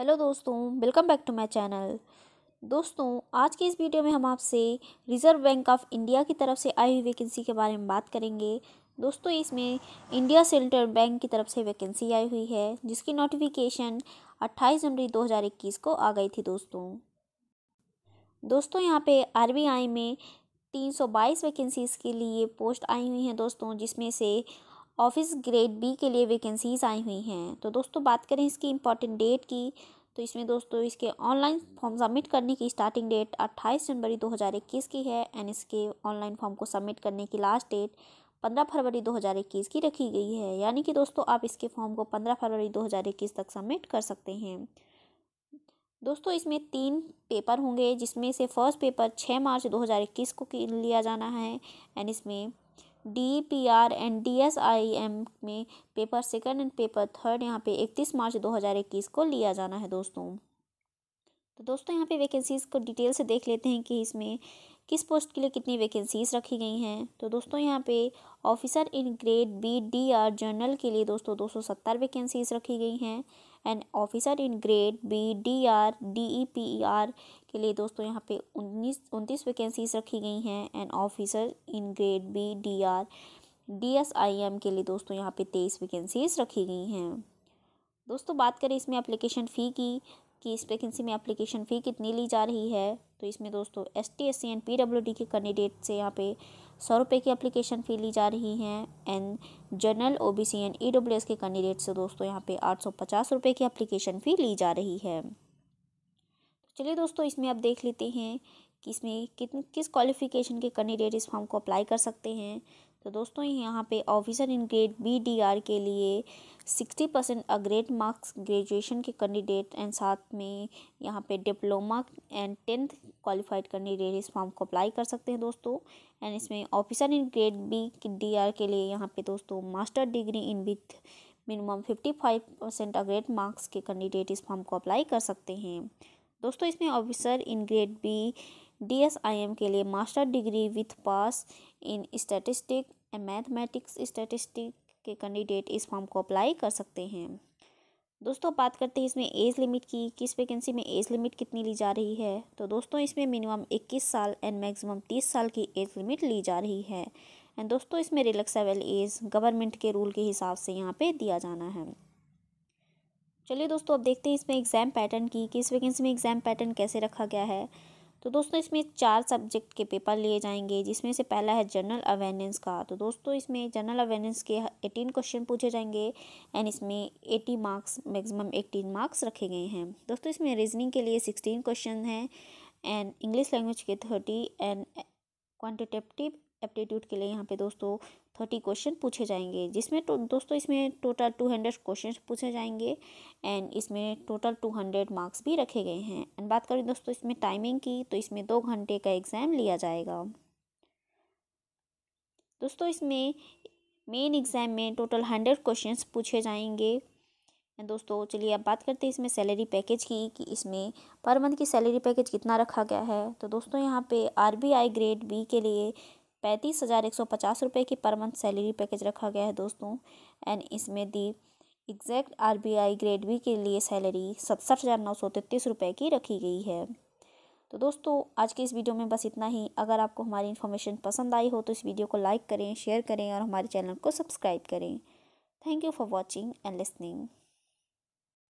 hello दोस्तों welcome back to my channel दोस्तों आज की इस वीडियो में हम आपसे रिज़र्व बैंक ऑफ इंडिया की तरफ से आई हुई वैकेंसी के बारे में बात करेंगे दोस्तों इसमें इंडिया सेंट्रल बैंक की तरफ से वैकेंसी आई हुई है जिसकी नोटिफिकेशन 28 जनवरी 2021 को आ गई थी दोस्तों दोस्तों यहाँ पर आर में तीन वैकेंसीज़ के लिए पोस्ट आई हुई हैं दोस्तों जिसमें से ऑफिस ग्रेड बी के लिए वैकेंसीज आई हुई हैं तो दोस्तों बात करें इसकी इम्पॉर्टेंट डेट की तो इसमें दोस्तों इसके ऑनलाइन फॉर्म सबमिट करने की स्टार्टिंग डेट अट्ठाईस जनवरी दो हज़ार इक्कीस की है एंड इसके ऑनलाइन फॉर्म को सबमिट करने की लास्ट डेट पंद्रह फरवरी दो हज़ार इक्कीस की रखी गई है यानी कि दोस्तों आप इसके फॉर्म को पंद्रह फरवरी दो हज़ार इक्कीस तक सबमिट कर सकते हैं दोस्तों इसमें तीन पेपर होंगे जिसमें से फर्स्ट पेपर छः मार्च दो हज़ार इक्कीस को लिया जाना है एंड इसमें D P R and D S I M में paper second and paper third यहाँ पे इकतीस मार्च दो हज़ार इक्कीस को लिया जाना है दोस्तों तो दोस्तों यहाँ पे वैकेंसीज़ को डिटेल से देख लेते हैं कि इसमें किस पोस्ट के लिए कितनी वैकेंसीज़ रखी गई हैं तो दोस्तों यहाँ पे officer in grade B D R general के लिए दोस्तों दो सौ सत्तर वैकेंसीज़ रखी गई हैं an officer in grade B D R D E P E R के लिए दोस्तों यहाँ पे उन्नीस उनतीस वैकेंसीज रखी गई हैं an officer in grade B D R D S I M के लिए दोस्तों यहाँ पे तेईस वैकेंसीज रखी गई हैं दोस्तों बात करें इसमें एप्लीकेशन फ़ी की कि इस वैकेंसी में एप्लीकेशन फ़ी कितनी ली जा रही है तो इसमें दोस्तों S T S C and P W D के कैंडिडेट से यहाँ पे सौ रुपये की अप्लीकेशन फ़ी ली जा रही है and general O B C and E W S के कैंडिडेट से दोस्तों यहाँ पे आठ सौ पचास रुपये की अप्लीकेशन फ़ी ली जा रही है तो चलिए दोस्तों इसमें आप देख लेते हैं कि इसमें कितने किस क्वालिफ़िकेशन के कैंडिडेट इस फॉर्म को अप्लाई कर सकते हैं तो दोस्तों यहाँ पे officer in grade B D R के लिए sixty percent aggregate marks graduation के कैंडिडेट एंड साथ में यहाँ पे diploma and tenth qualified candidate इस फॉर्म को अप्लाई कर सकते हैं दोस्तों एंड इसमें officer in grade B D R के लिए यहाँ पे दोस्तों master degree in with minimum fifty five percent aggregate marks के कैंडिडेट इस फॉर्म को अप्लाई कर सकते हैं दोस्तों इसमें officer in grade B DSIM के लिए master degree with pass in statistic and mathematics statistic के कैंडिडेट इस फॉर्म को अप्लाई कर सकते हैं दोस्तों बात करते हैं इसमें एज लिमिट की किस वैकेंसी में एज लिमिट कितनी ली जा रही है तो दोस्तों इसमें मिनिमम इक्कीस साल एंड मैक्सिमम तीस साल की एज लिमिट ली जा रही है एंड दोस्तों इसमें रिलेक्सेबल एज गवर्नमेंट के रूल के हिसाब से यहाँ पे दिया जाना है चलिए दोस्तों अब देखते हैं इसमें एग्ज़ाम पैटर्न की किस वैकेंसी में एग्ज़ाम पैटर्न कैसे रखा गया है तो दोस्तों इसमें चार सब्जेक्ट के पेपर लिए जाएंगे जिसमें से पहला है जनरल अवेयरनेस का तो दोस्तों इसमें जनरल अवेयरनेस के एटीन क्वेश्चन पूछे जाएंगे एंड इसमें eighty marks maximum eighteen marks रखे गए हैं दोस्तों इसमें रीजनिंग के लिए सिक्सटीन क्वेश्चन हैं एंड इंग्लिश लैंग्वेज के थर्टी एंड क्वान्टिटेटिव एप्टीट्यूड के लिए यहाँ पे दोस्तों थर्टी क्वेश्चन पूछे जाएंगे जिसमें तो, दोस्तों इसमें टोटल टू हंड्रेड क्वेश्चन पूछे जाएंगे एंड इसमें टोटल टू हंड्रेड मार्क्स भी रखे गए हैं एंड बात करें दोस्तों इसमें टाइमिंग की तो इसमें दो घंटे का एग्ज़ाम लिया जाएगा दोस्तों इसमें मेन एग्ज़ाम में टोटल हंड्रेड क्वेश्चन पूछे जाएंगे दोस्तों चलिए अब बात करते हैं इसमें सैलरी पैकेज की कि इसमें पर मंथ की सैलरी पैकेज कितना रखा गया है तो दोस्तों यहाँ पे आरबीआई ग्रेड बी के लिए पैंतीस हज़ार एक सौ पचास रुपये की पर मंथ सैलरी पैकेज रखा गया है दोस्तों एंड इसमें the exact R B I grade B के लिए सैलरी सतसठ हज़ार नौ सौ तैंतीस रुपये की रखी गई है तो दोस्तों आज के इस वीडियो में बस इतना ही अगर आपको हमारी इन्फॉर्मेशन पसंद आई हो तो इस वीडियो को लाइक करें शेयर करें और हमारे चैनल को सब्सक्राइब करें thank you for watching and listening